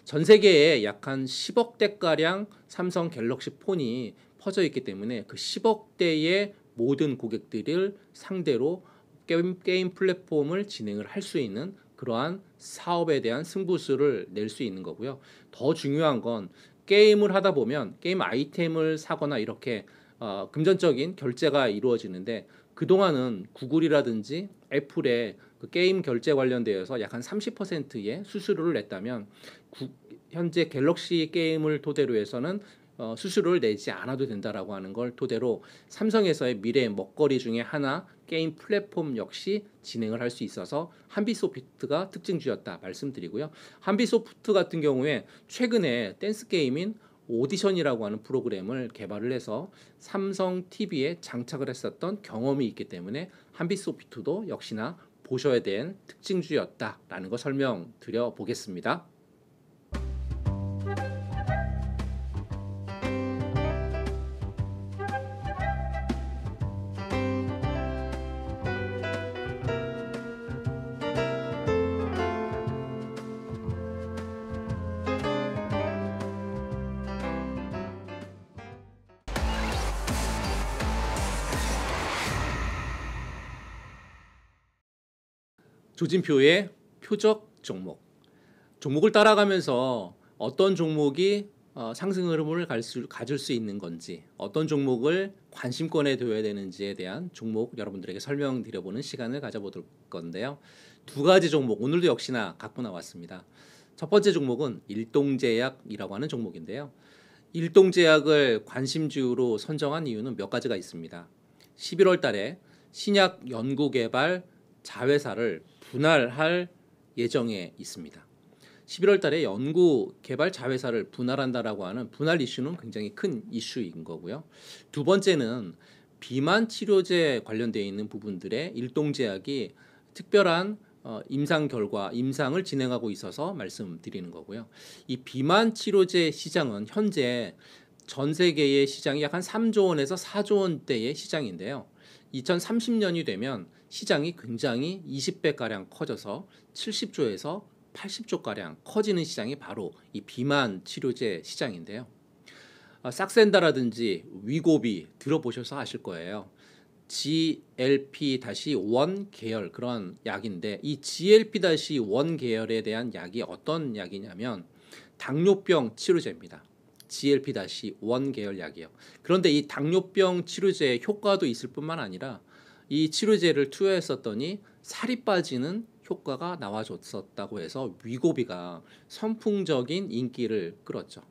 전 세계에 약 한 10억 대가량 삼성 갤럭시 폰이 퍼져 있기 때문에 그 10억 대의 모든 고객들을 상대로 게임, 게임 플랫폼을 진행을 할 수 있는 그러한 사업에 대한 승부수를 낼 수 있는 거고요. 더 중요한 건 게임을 하다 보면 게임 아이템을 사거나 이렇게 어, 금전적인 결제가 이루어지는데 그동안은 구글이라든지 애플의 그 게임 결제 관련되어서 약 한 30%의 수수료를 냈다면 구, 현재 갤럭시 게임을 토대로 해서는 어, 수수료를 내지 않아도 된다라고 하는 걸 토대로 삼성에서의 미래 먹거리 중에 하나 게임 플랫폼 역시 진행을 할 수 있어서 한비소프트가 특징주였다 말씀드리고요. 한비소프트 같은 경우에 최근에 댄스 게임인 오디션이라고 하는 프로그램을 개발을 해서 삼성 TV에 장착을 했었던 경험이 있기 때문에 한비소프트도 역시나 보셔야 된 특징주였다라는 거 설명드려 보겠습니다. 조진표의 표적 종목. 종목을 따라가면서 어떤 종목이 어, 상승 흐름을 수, 가질 수 있는 건지 어떤 종목을 관심권에 둬야 되는지에 대한 종목 여러분들에게 설명드려보는 시간을 가져보도록 할 건데요. 두 가지 종목 오늘도 역시나 갖고 나왔습니다. 첫 번째 종목은 일동제약이라고 하는 종목인데요. 일동제약을 관심주로 선정한 이유는 몇 가지가 있습니다. 11월 달에 신약 연구 개발 자회사를 분할할 예정에 있습니다. 11월 달에 연구 개발 자회사를 분할한다라고 하는 분할 이슈는 굉장히 큰 이슈인 거고요. 두 번째는 비만 치료제 관련되어 있는 부분들의 일동제약이 특별한 어, 임상 결과, 임상을 진행하고 있어서 말씀드리는 거고요. 이 비만 치료제 시장은 현재 전 세계의 시장이 약 한 3조 원에서 4조 원대의 시장인데요. 2030년이 되면 시장이 굉장히 20배 가량 커져서 70조에서 80조 가량 커지는 시장이 바로 이 비만 치료제 시장인데요. 싹센다라든지 아, 위고비 들어보셔서 아실 거예요. GLP-1 계열 그런 약인데 이 GLP-1 계열에 대한 약이 어떤 약이냐면 당뇨병 치료제입니다. GLP-1 계열 약이요. 그런데 이 당뇨병 치료제의 효과도 있을 뿐만 아니라 이 치료제를 투여했었더니 살이 빠지는 효과가 나와줬었다고 해서 위고비가 선풍적인 인기를 끌었죠.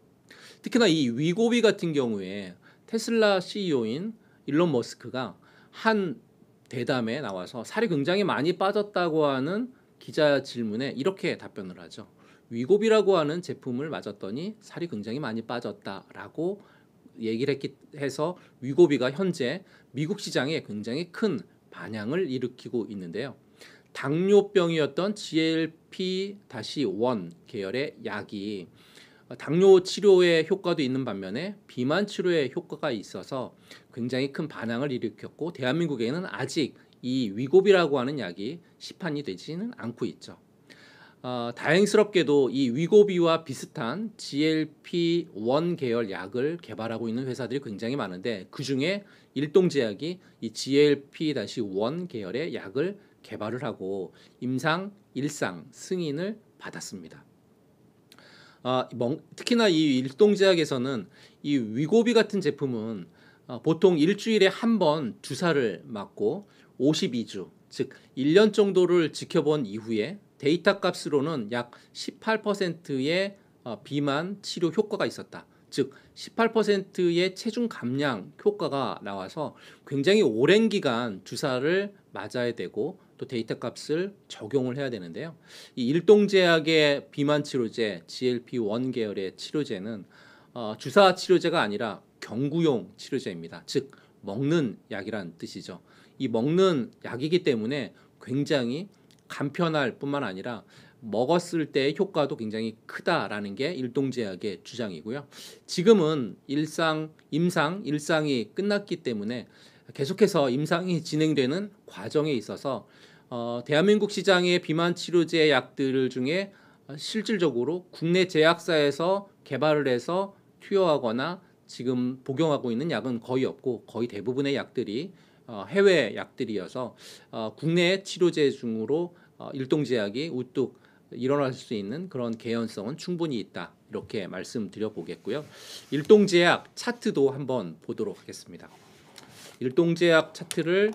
특히나 이 위고비 같은 경우에 테슬라 CEO인 일론 머스크가 한 대담에 나와서 살이 굉장히 많이 빠졌다고 하는 기자 질문에 이렇게 답변을 하죠. 위고비라고 하는 제품을 맞았더니 살이 굉장히 많이 빠졌다라고 얘기를 했기 해서 위고비가 현재 미국 시장에 굉장히 큰 반향을 일으키고 있는데요. 당뇨병이었던 GLP-1 계열의 약이 당뇨 치료의 효과도 있는 반면에 비만 치료의 효과가 있어서 굉장히 큰반향을 일으켰고 대한민국에는 아직 이 위고비라고 하는 약이 시판이 되지는 않고 있죠. 어, 다행스럽게도 이 위고비와 비슷한 GLP-1 계열 약을 개발하고 있는 회사들이 굉장히 많은데 그 중에 일동제약이 이 GLP-1 계열의 약을 개발을 하고 임상, 일상 승인을 받았습니다. 어, 특히나 이 일동제약에서는 이 위고비 같은 제품은 어, 보통 일주일에 한 번 주사를 맞고 52주 즉 1년 정도를 지켜본 이후에 데이터 값으로는 약 18%의 어, 비만 치료 효과가 있었다. 즉 18%의 체중 감량 효과가 나와서 굉장히 오랜 기간 주사를 맞아야 되고 또 데이터 값을 적용을 해야 되는데요. 이 일동제약의 비만 치료제 GLP-1 계열의 치료제는 어, 주사 치료제가 아니라 경구용 치료제입니다. 즉 먹는 약이란 뜻이죠. 이 먹는 약이기 때문에 굉장히 간편할 뿐만 아니라 먹었을 때의 효과도 굉장히 크다라는 게 일동제약의 주장이고요. 지금은 일상 임상 일상이 끝났기 때문에 계속해서 임상이 진행되는 과정에 있어서 어, 대한민국 시장의 비만 치료제 약들 중에 실질적으로 국내 제약사에서 개발을 해서 투여하거나 지금 복용하고 있는 약은 거의 없고 거의 대부분의 약들이 어, 해외 약들이어서 어, 국내 치료제 중으로 어, 일동제약이 우뚝 일어날 수 있는 그런 개연성은 충분히 있다 이렇게 말씀드려 보겠고요. 일동제약 차트도 한번 보도록 하겠습니다. 일동제약 차트를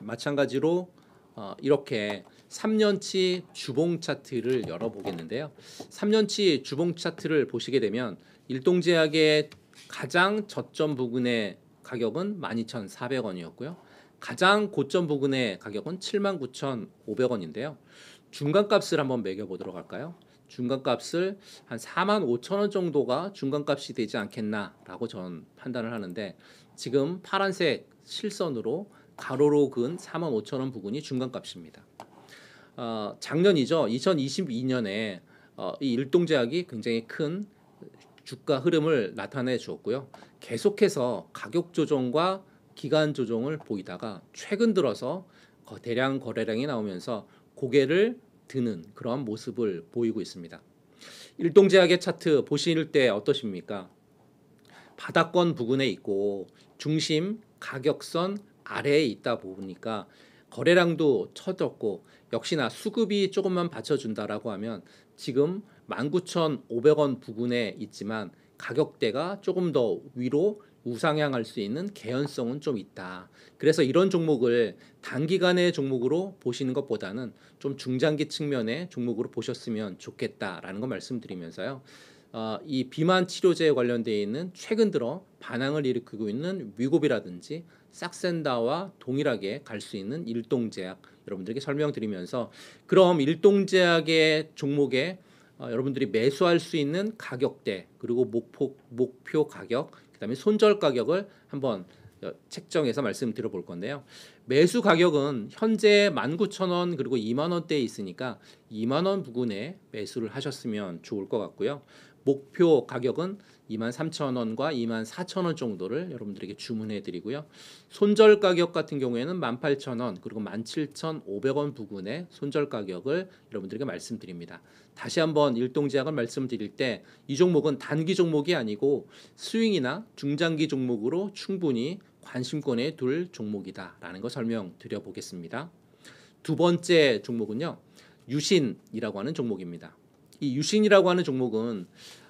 마찬가지로 어, 이렇게 3년치 주봉 차트를 열어보겠는데요. 3년치 주봉 차트를 보시게 되면 일동제약의 가장 저점 부근의 가격은 12,400원이었고요. 가장 고점 부근의 가격은 79,500원인데요. 중간값을 한번 매겨보도록 할까요? 중간값을 한4 5 0 0 0원 정도가 중간값이 되지 않겠나라고 전 판단을 하는데 지금 파란색 실선으로 가로로 근4 5 0 0 0원 부근이 중간값입니다. 어, 작년이죠. 2022년에 어, 이 일동제약이 굉장히 큰 주가 흐름을 나타내 주었고요. 계속해서 가격 조정과 기간 조정을 보이다가 최근 들어서 대량 거래량이 나오면서 고개를 드는 그러한 모습을 보이고 있습니다. 일동제약의 차트 보실 때 어떠십니까? 바닥권 부근에 있고 중심 가격선 아래에 있다 보니까 거래량도 쳐졌고 역시나 수급이 조금만 받쳐준다라고 하면 지금 19,500원 부근에 있지만 가격대가 조금 더 위로 우상향할 수 있는 개연성은 좀 있다. 그래서 이런 종목을 단기간의 종목으로 보시는 것보다는 좀 중장기 측면의 종목으로 보셨으면 좋겠다라는 거 말씀드리면서요. 어, 이 비만 치료제에 관련되어 있는 최근 들어 반항을 일으키고 있는 위고비라든지 싹센다와 동일하게 갈 수 있는 일동제약 여러분들에게 설명드리면서 그럼 일동제약의 종목에 어, 여러분들이 매수할 수 있는 가격대 그리고 목포, 목표 가격 그다음에 손절 가격을 한번 어, 책정해서 말씀드려 볼 건데요. 매수 가격은 현재 19,000원 그리고 2만 원대에 있으니까 2만 원 부근에 매수를 하셨으면 좋을 것 같고요. 목표 가격은 23,000원과 24,000원 정도를 여러분들에게 주문해 드리고요. 손절 가격 같은 경우에는 18,000원 그리고 17,500원 부근의 손절 가격을 여러분들에게 말씀드립니다. 다시 한번 일동제약을 말씀드릴 때 이 종목은 단기 종목이 아니고 스윙이나 중장기 종목으로 충분히 관심권에 둘 종목이다라는 거 설명드려 보겠습니다. 두 번째 종목은요. 유신이라고 하는 종목입니다. 이 유신이라고 하는 종목은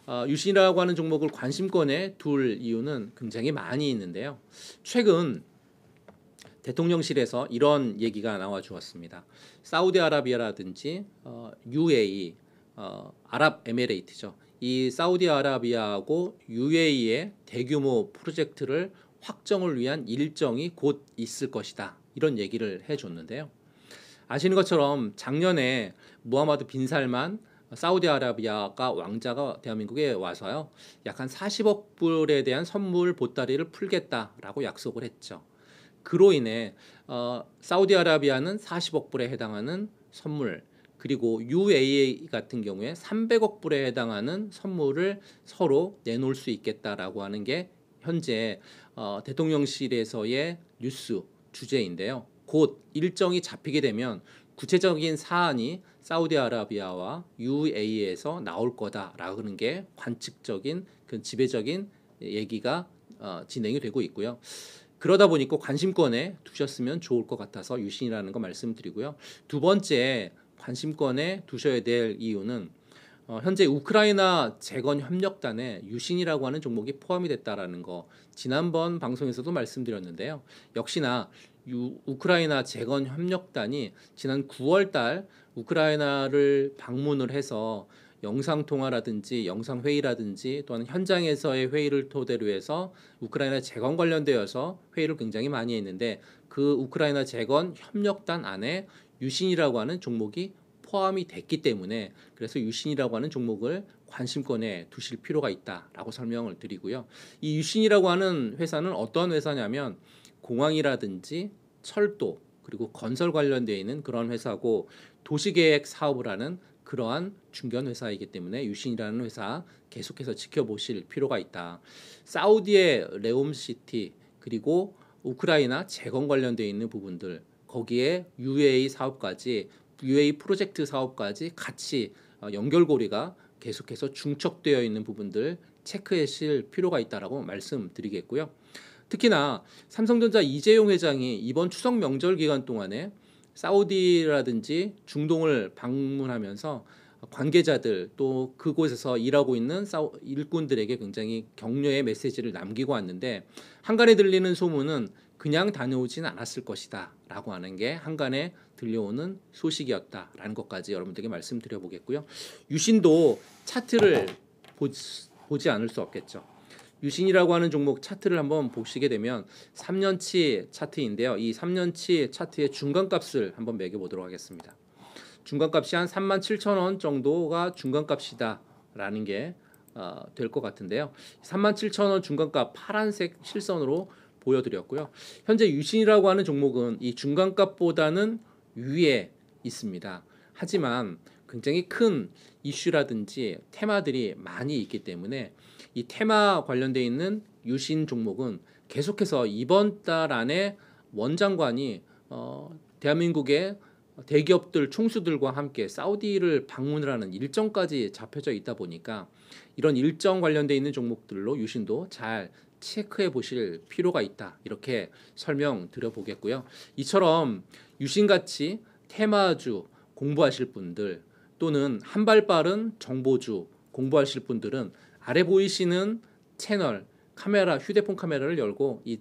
어, 유신이라고 하는 종목을 관심권에 둘 이유는 굉장히 많이 있는데요. 최근 대통령실에서 이런 얘기가 나와 주었습니다. 사우디아라비아라든지 어, UAE, 어, 아랍에미레이트죠. 이 사우디아라비아하고 UAE의 대규모 프로젝트를 확정을 위한 일정이 곧 있을 것이다. 이런 얘기를 해줬는데요. 아시는 것처럼 작년에 무하마드 빈살만 사우디아라비아가 왕자가 대한민국에 와서요 약 한 40억 불에 대한 선물 보따리를 풀겠다라고 약속을 했죠. 그로 인해 어, 사우디아라비아는 40억 불에 해당하는 선물 그리고 UAE 같은 경우에 300억 불에 해당하는 선물을 서로 내놓을 수 있겠다라고 하는 게 현재 어, 대통령실에서의 뉴스 주제인데요. 곧 일정이 잡히게 되면 구체적인 사안이 사우디아라비아와 UAE에서 나올 거다라는 게 관측적인 그 지배적인 얘기가 어, 진행이 되고 있고요. 그러다 보니까 관심권에 두셨으면 좋을 것 같아서 유신이라는 거 말씀드리고요. 두 번째 관심권에 두셔야 될 이유는 어, 현재 우크라이나 재건 협력단에 유신이라고 하는 종목이 포함이 됐다라는 거 지난번 방송에서도 말씀드렸는데요. 역시나 유, 우크라이나 재건 협력단이 지난 9월달 우크라이나를 방문을 해서 영상 통화라든지 영상 회의라든지 또는 현장에서의 회의를 토대로 해서 우크라이나 재건 관련되어서 회의를 굉장히 많이 했는데 그 우크라이나 재건 협력단 안에 유신이라고 하는 종목이 포함이 됐기 때문에 그래서 유신이라고 하는 종목을 관심권에 두실 필요가 있다라고 설명을 드리고요. 이 유신이라고 하는 회사는 어떤 회사냐면 공항이라든지 철도 그리고 건설 관련되어 있는 그런 회사고 도시계획 사업을 하는 그러한 중견 회사이기 때문에 유신이라는 회사 계속해서 지켜보실 필요가 있다. 사우디의 레옴시티 그리고 우크라이나 재건 관련되어 있는 부분들 거기에 UA 사업까지 UA 프로젝트 사업까지 같이 어, 연결고리가 계속해서 중첩되어 있는 부분들 체크하실 필요가 있다라고 말씀드리겠고요. 특히나 삼성전자 이재용 회장이 이번 추석 명절 기간 동안에 사우디라든지 중동을 방문하면서 관계자들 또 그곳에서 일하고 있는 사우, 일꾼들에게 굉장히 격려의 메시지를 남기고 왔는데 한간에 들리는 소문은 그냥 다녀오진 않았을 것이다 라고 하는 게 한간에 들려오는 소식이었다라는 것까지 여러분들에게 말씀드려보겠고요. 유신도 차트를 보 보지 않을 수 없겠죠. 유신이라고 하는 종목 차트를 한번 보시게 되면 3년치 차트인데요. 이 3년치 차트의 중간값을 한번 매겨 보도록 하겠습니다. 중간값이 한 37,000원 정도가 중간값이다라는 게 어, 될것 같은데요. 37,000원 중간값 파란색 실선으로 보여드렸고요. 현재 유신이라고 하는 종목은 이 중간값보다는 위에 있습니다. 하지만 굉장히 큰 이슈라든지 테마들이 많이 있기 때문에 이 테마 관련돼 있는 유신 종목은 계속해서 이번 달 안에 원장관이 어, 대한민국의 대기업들 총수들과 함께 사우디를 방문을 하는 일정까지 잡혀져 있다 보니까 이런 일정 관련돼 있는 종목들로 유신도 잘 체크해 보실 필요가 있다 이렇게 설명드려 보겠고요. 이처럼 유신같이 테마주 공부하실 분들 또는 한발 빠른 정보주 공부하실 분들은 아래 보이시는 채널 카메라 휴대폰 카메라를 열고 이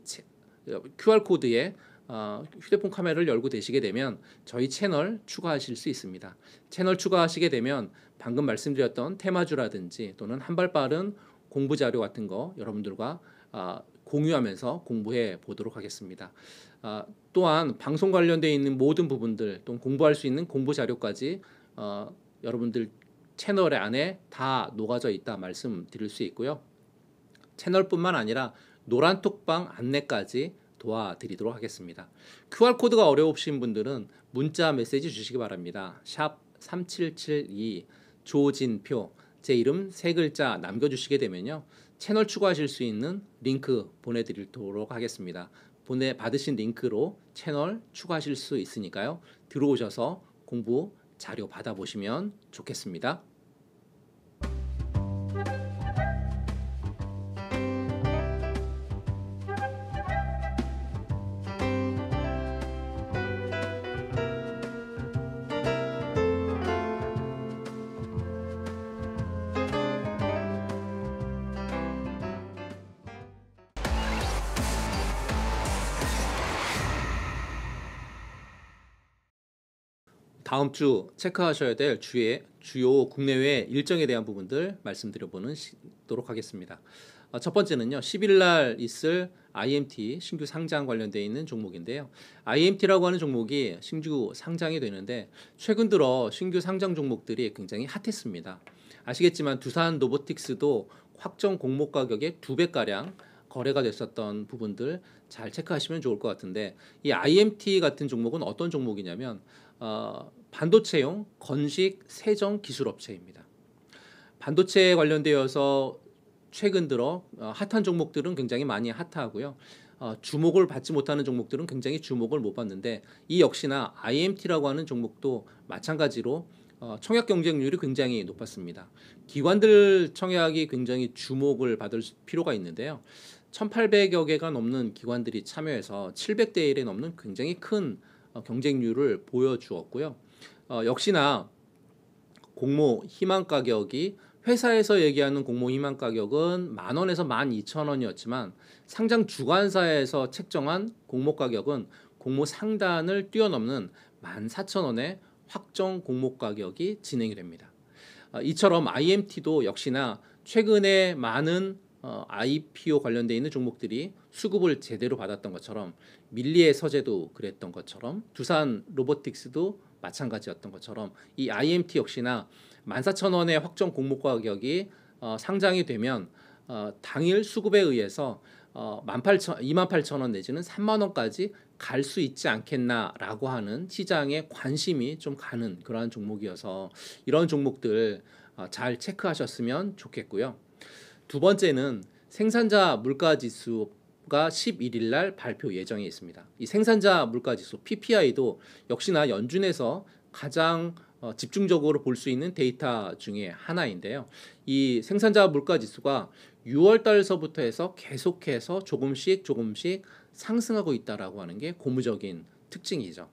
QR 코드에 어, 휴대폰 카메라를 열고 되시게 되면 저희 채널 추가하실 수 있습니다. 채널 추가하시게 되면 방금 말씀드렸던 테마주라든지 또는 한발 빠른 공부 자료 같은 거 여러분들과 어, 공유하면서 공부해 보도록 하겠습니다. 어, 또한 방송 관련되 있는 모든 부분들 또는 공부할 수 있는 공부 자료까지 어, 여러분들 채널 안에 다 녹아져 있다 말씀드릴 수 있고요. 채널뿐만 아니라 노란톡방 안내까지 도와드리도록 하겠습니다. QR코드가 어려우신 분들은 문자 메시지 주시기 바랍니다. 샵 3772 조진표 제 이름 세 글자 남겨주시게 되면요. 채널 추가하실 수 있는 링크 보내드리도록 하겠습니다. 보내 받으신 링크로 채널 추가하실 수 있으니까요. 들어오셔서 공부 자료 받아보시면 좋겠습니다. 다음 주 체크하셔야 될 주의 주요 국내외 일정에 대한 부분들 말씀드려보는 시도록 하겠습니다. 어, 첫 번째는요. 10일 날 있을 IMT 신규 상장 관련돼 있는 종목인데요. IMT라고 하는 종목이 신규 상장이 되는데 최근 들어 신규 상장 종목들이 굉장히 핫했습니다. 아시겠지만 두산 로보틱스도 확정 공모 가격의 두 배 가량 거래가 됐었던 부분들 잘 체크하시면 좋을 것 같은데 이 IMT 같은 종목은 어떤 종목이냐면 어, 반도체용 건식 세정 기술 업체입니다. 반도체에 관련되어서 최근 들어 어, 핫한 종목들은 굉장히 많이 핫하고요. 어, 주목을 받지 못하는 종목들은 굉장히 주목을 못 받는데 이 역시나 IMT라고 하는 종목도 마찬가지로 어, 청약 경쟁률이 굉장히 높았습니다. 기관들 청약이 굉장히 주목을 받을 필요가 있는데요. 1,800여 개가 넘는 기관들이 참여해서 700대 1에 넘는 굉장히 큰 경쟁률을 보여주었고요. 어, 역시나 공모 희망 가격이 회사에서 얘기하는 공모 희망 가격은 만 원에서 만 이천 원이었지만 상장 주관사에서 책정한 공모 가격은 공모 상단을 뛰어넘는 만 사천 원의 확정 공모 가격이 진행이 됩니다. 어, 이처럼 IMT도 역시나 최근에 많은 어, IPO 관련돼 있는 종목들이 수급을 제대로 받았던 것처럼 밀리의 서재도 그랬던 것처럼 두산 로보틱스도 마찬가지였던 것처럼 이 IMT 역시나 14,000원의 확정 공모 가격이 어, 상장이 되면 어, 당일 수급에 의해서 어, 28,000원 내지는 3만 원까지 갈 수 있지 않겠나라고 하는 시장의 관심이 좀 가는 그러한 종목이어서 이런 종목들 어, 잘 체크하셨으면 좋겠고요. 두 번째는 생산자 물가지수 가 11일 날 발표 예정에 있습니다. 이 생산자 물가 지수 PPI도 역시나 연준에서 가장 어, 집중적으로 볼 수 있는 데이터 중에 하나인데요. 이 생산자 물가 지수가 6월 달서부터 해서 계속해서 조금씩 조금씩 상승하고 있다라고 하는 게 고무적인 특징이죠.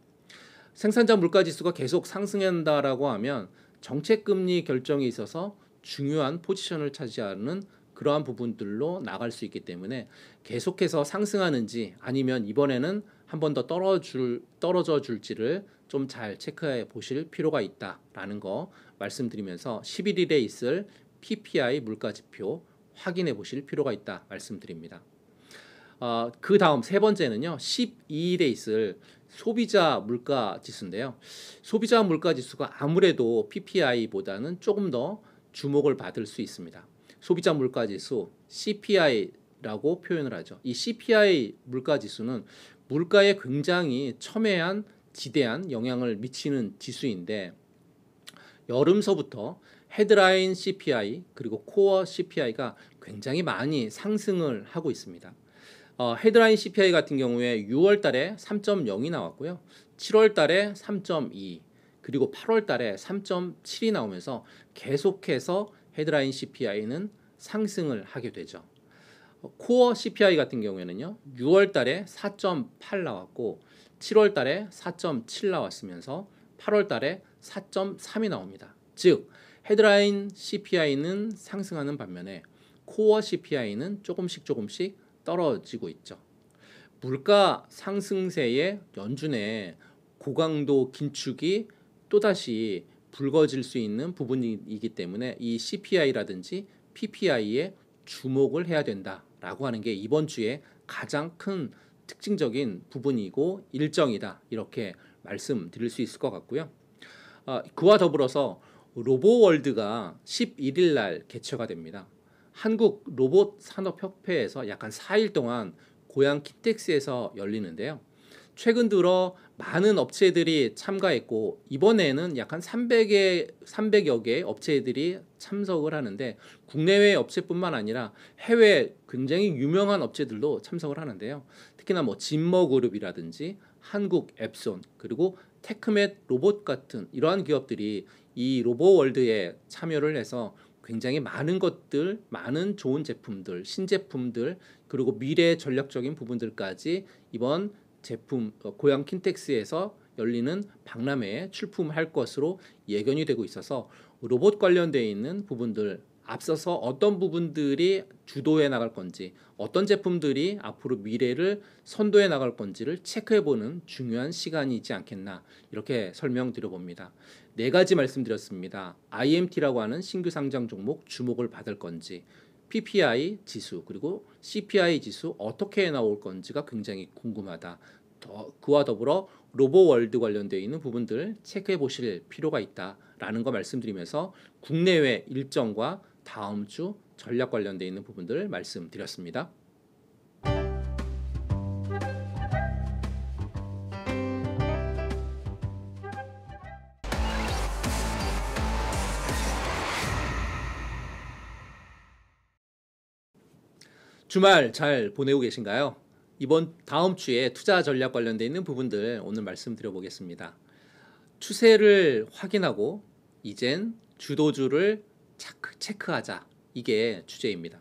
생산자 물가 지수가 계속 상승한다라고 하면 정책 금리 결정에 있어서 중요한 포지션을 차지하는 그러한 부분들로 나갈 수 있기 때문에 계속해서 상승하는지 아니면 이번에는 한 번 더떨어질 떨어져 줄지를 좀 잘 체크해 보실 필요가 있다라는 거 말씀드리면서 11일에 있을 PPI 물가 지표 확인해 보실 필요가 있다 말씀드립니다. 어, 그 다음 세 번째는요. 12일에 있을 소비자 물가 지수인데요. 소비자 물가 지수가 아무래도 PPI보다는 조금 더 주목을 받을 수 있습니다. 소비자 물가지수 CPI라고 표현을 하죠. 이 CPI 물가지수는 물가에 굉장히 첨예한 지대한 영향을 미치는 지수인데 여름서부터 헤드라인 CPI 그리고 코어 CPI가 굉장히 많이 상승을 하고 있습니다. 어, 헤드라인 CPI 같은 경우에 6월 달에 3.0이 나왔고요. 7월 달에 3.2 그리고 8월 달에 3.7이 나오면서 계속해서 헤드라인 CPI는 상승을 하게 되죠. 어, 코어 CPI 같은 경우에는요. 6월 달에 4.8 나왔고 7월 달에 4.7 나왔으면서 8월 달에 4.3이 나옵니다. 즉 헤드라인 CPI는 상승하는 반면에 코어 CPI는 조금씩 조금씩 떨어지고 있죠. 물가 상승세의 연준의 고강도 긴축이 또다시 불거질 수 있는 부분이기 때문에 이 CPI라든지 PPI에 주목을 해야 된다라고 하는 게 이번 주에 가장 큰 특징적인 부분이고 일정이다 이렇게 말씀드릴 수 있을 것 같고요. 아, 그와 더불어서 로보월드가 11일 날 개최가 됩니다. 한국 로봇 산업협회에서 약간 4일 동안 고향 킨텍스에서 열리는데요. 최근 들어 많은 업체들이 참가했고 이번에는 약 한 300개 300여 개 업체들이 참석을 하는데 국내외 업체뿐만 아니라 해외 굉장히 유명한 업체들도 참석을 하는데요. 특히나 뭐 진머 그룹이라든지 한국 앱손 그리고 테크맷 로봇 같은 이러한 기업들이 이 로보 월드에 참여를 해서 굉장히 많은 것들, 많은 좋은 제품들, 신제품들, 그리고 미래 전략적인 부분들까지 이번 제품 어, 고양 킨텍스에서 열리는 박람회에 출품할 것으로 예견이 되고 있어서 로봇 관련되어 있는 부분들 앞서서 어떤 부분들이 주도해 나갈 건지 어떤 제품들이 앞으로 미래를 선도해 나갈 건지를 체크해 보는 중요한 시간이지 않겠나 이렇게 설명드려 봅니다. 네 가지 말씀드렸습니다. IMT라고 하는 신규 상장 종목 주목을 받을 건지 PPI 지수 그리고 CPI 지수 어떻게 나올 건지가 굉장히 궁금하다. 더, 그와 더불어 로보월드 관련되어 있는 부분들 체크해 보실 필요가 있다라는 거 말씀드리면서 국내외 일정과 다음 주 전략 관련되어 있는 부분들 말씀드렸습니다. 주말 잘 보내고 계신가요? 이번 다음 주에 투자 전략 관련돼 있는 부분들 오늘 말씀드려 보겠습니다. 추세를 확인하고 이젠 주도주를 체크, 하자 이게 주제입니다.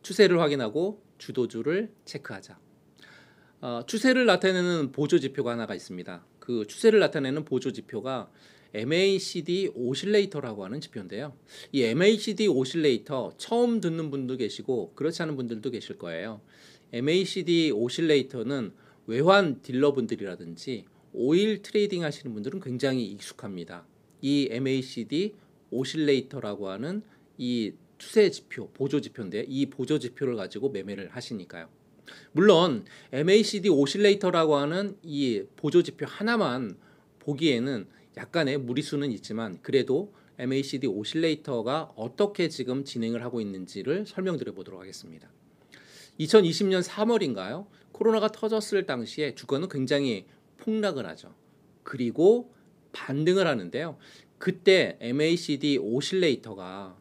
추세를 확인하고 주도주를 체크하자. 어, 추세를 나타내는 보조 지표가 하나가 있습니다. 그 추세를 나타내는 보조 지표가 MACD 오실레이터라고 하는 지표인데요. 이 MACD 오실레이터 처음 듣는 분도 계시고 그렇지 않은 분들도 계실 거예요. MACD 오실레이터는 외환 딜러분들이라든지 오일 트레이딩 하시는 분들은 굉장히 익숙합니다. 이 MACD 오실레이터라고 하는 이 투세 지표, 보조 지표인데 이 보조 지표를 가지고 매매를 하시니까요. 물론 MACD 오실레이터라고 하는 이 보조 지표 하나만 보기에는 약간의 무리수는 있지만 그래도 MACD 오실레이터가 어떻게 지금 진행을 하고 있는지를 설명드려 보도록 하겠습니다. 2020년 3월인가요? 코로나가 터졌을 당시에 주가는 굉장히 폭락을 하죠. 그리고 반등을 하는데요. 그때 MACD 오실레이터가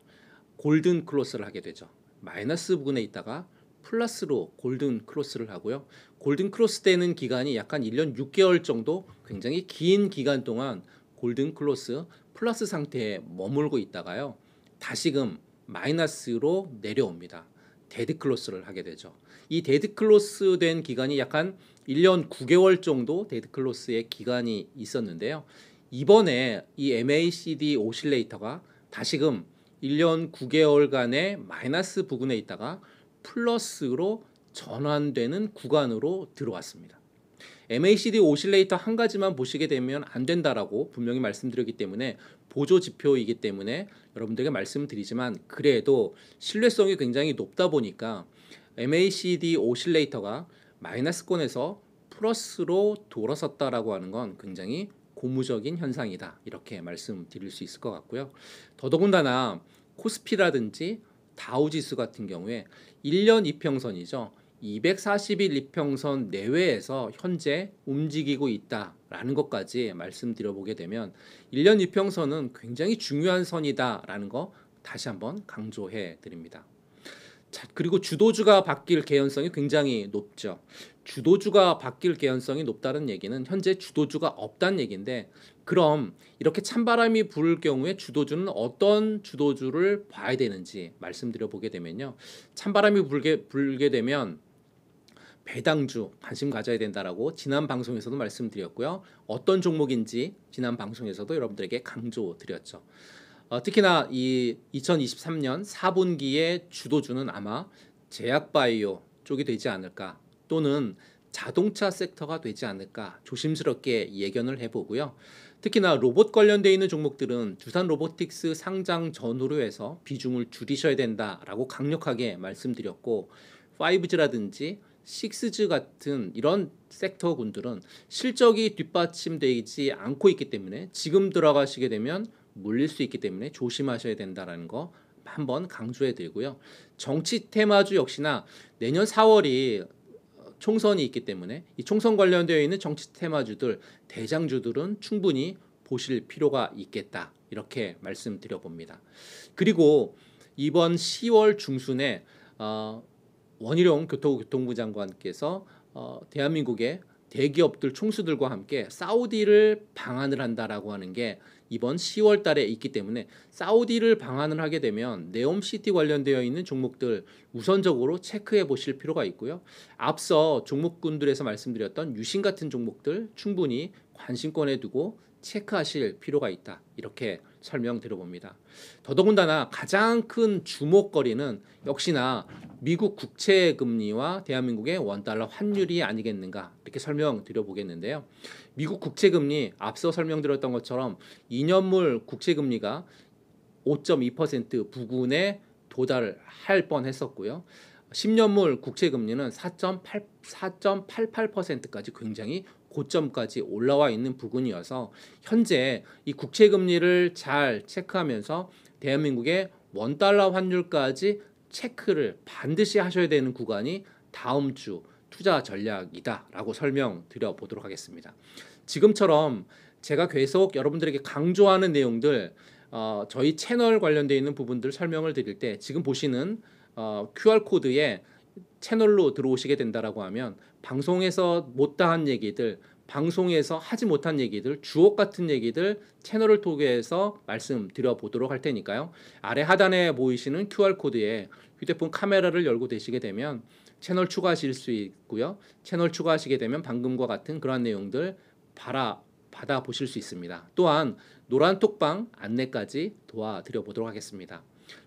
골든 크로스를 하게 되죠. 마이너스 부분에 있다가 플러스로 골든 크로스를 하고요. 골든 크로스 되는 기간이 약간 1년 6개월 정도 굉장히 긴 기간 동안 골든 클로스 플러스 상태에 머물고 있다가요. 다시금 마이너스로 내려옵니다. 데드 클로스를 하게 되죠. 이 데드 클로스 된 기간이 약한 1년 9개월 정도 데드 클로스의 기간이 있었는데요. 이번에 이 MACD 오실레이터가 다시금 1년 9개월간의 마이너스 부근에 있다가 플러스로 전환되는 구간으로 들어왔습니다. MACD 오실레이터 한 가지만 보시게 되면 안 된다라고 분명히 말씀드렸기 때문에 보조 지표이기 때문에 여러분들에게 말씀드리지만 그래도 신뢰성이 굉장히 높다 보니까 MACD 오실레이터가 마이너스권에서 플러스로 돌아섰다라고 하는 건 굉장히 고무적인 현상이다 이렇게 말씀드릴 수 있을 것 같고요. 더더군다나 코스피라든지 다우지수 같은 경우에 1년 이평선이죠. 240일 이평선 내외에서 현재 움직이고 있다라는 것까지 말씀드려보게 되면 1년 이평선은 굉장히 중요한 선이다라는 거 다시 한번 강조해 드립니다. 자, 그리고 주도주가 바뀔 개연성이 굉장히 높죠. 주도주가 바뀔 개연성이 높다는 얘기는 현재 주도주가 없다는 얘기인데 그럼 이렇게 찬바람이 불 경우에 주도주는 어떤 주도주를 봐야 되는지 말씀드려 보게 되면요. 찬바람이 불게 불게 되면 배당주 관심 가져야 된다라고 지난 방송에서도 말씀드렸고요. 어떤 종목인지 지난 방송에서도 여러분들에게 강조드렸죠. 어, 특히나 이 2023년 4분기의 주도주는 아마 제약바이오 쪽이 되지 않을까 또는 자동차 섹터가 되지 않을까 조심스럽게 예견을 해보고요. 특히나 로봇 관련되어 있는 종목들은 두산 로보틱스 상장 전후로 해서 비중을 줄이셔야 된다라고 강력하게 말씀드렸고 5G라든지 식스즈 같은 이런 섹터군들은 실적이 뒷받침되지 않고 있기 때문에 지금 들어가시게 되면 물릴 수 있기 때문에 조심하셔야 된다라는 거 한번 강조해 드리고요. 정치 테마주 역시나 내년 4월이 어, 총선이 있기 때문에 이 총선 관련되어 있는 정치 테마주들 대장주들은 충분히 보실 필요가 있겠다. 이렇게 말씀드려 봅니다. 그리고 이번 10월 중순에 어, 원희룡 교통부 장관께서 어, 대한민국의 대기업들 총수들과 함께 사우디를 방한을 한다라고 하는 게 이번 10월 달에 있기 때문에 사우디를 방한을 하게 되면 네옴시티 관련되어 있는 종목들 우선적으로 체크해 보실 필요가 있고요. 앞서 종목군들에서 말씀드렸던 유신 같은 종목들 충분히 관심권에 두고 체크하실 필요가 있다. 이렇게 설명드려봅니다. 더더군다나 가장 큰 주목거리는 역시나 미국 국채 금리와 대한민국의 원달러 환율이 아니겠는가 이렇게 설명드려보겠는데요. 미국 국채 금리 앞서 설명드렸던 것처럼 2년물 국채 금리가 5.2% 부근에 도달할 뻔했었고요. 10년물 국채 금리는 4.8, 4.88%까지 굉장히 고점까지 올라와 있는 부분이어서 현재 이 국채 금리를 잘 체크하면서 대한민국의 원 달러 환율까지 체크를 반드시 하셔야 되는 구간이 다음 주 투자 전략이다라고 설명드려 보도록 하겠습니다. 지금처럼 제가 계속 여러분들에게 강조하는 내용들 어, 저희 채널 관련되어 있는 부분들 설명을 드릴 때 지금 보시는 어, QR 코드에 채널로 들어오시게 된다라고 하면 방송에서 못다한 얘기들, 방송에서 하지 못한 얘기들, 주옥 같은 얘기들 채널을 통해서 말씀드려 보도록 할 테니까요. 아래 하단에 보이시는 QR코드에 휴대폰 카메라를 열고 되시게 되면 채널 추가하실 수 있고요. 채널 추가하시게 되면 방금과 같은 그러한 내용들 바라 받아 보실 수 있습니다. 또한 노란 톡방 안내까지 도와드려 보도록 하겠습니다.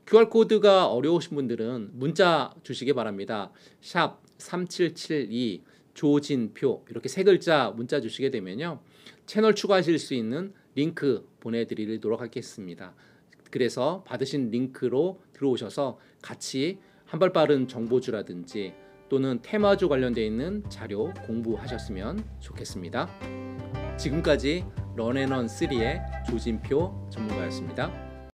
QR코드가 어려우신 분들은 문자 주시기 바랍니다. 샵 3772 조진표 이렇게 세 글자 문자 주시게 되면요. 채널 추가하실 수 있는 링크 보내드리도록 하겠습니다. 그래서 받으신 링크로 들어오셔서 같이 한발 빠른 정보주라든지 또는 테마주 관련되어 있는 자료 공부하셨으면 좋겠습니다. 지금까지 런앤원3의 조진표 전문가였습니다.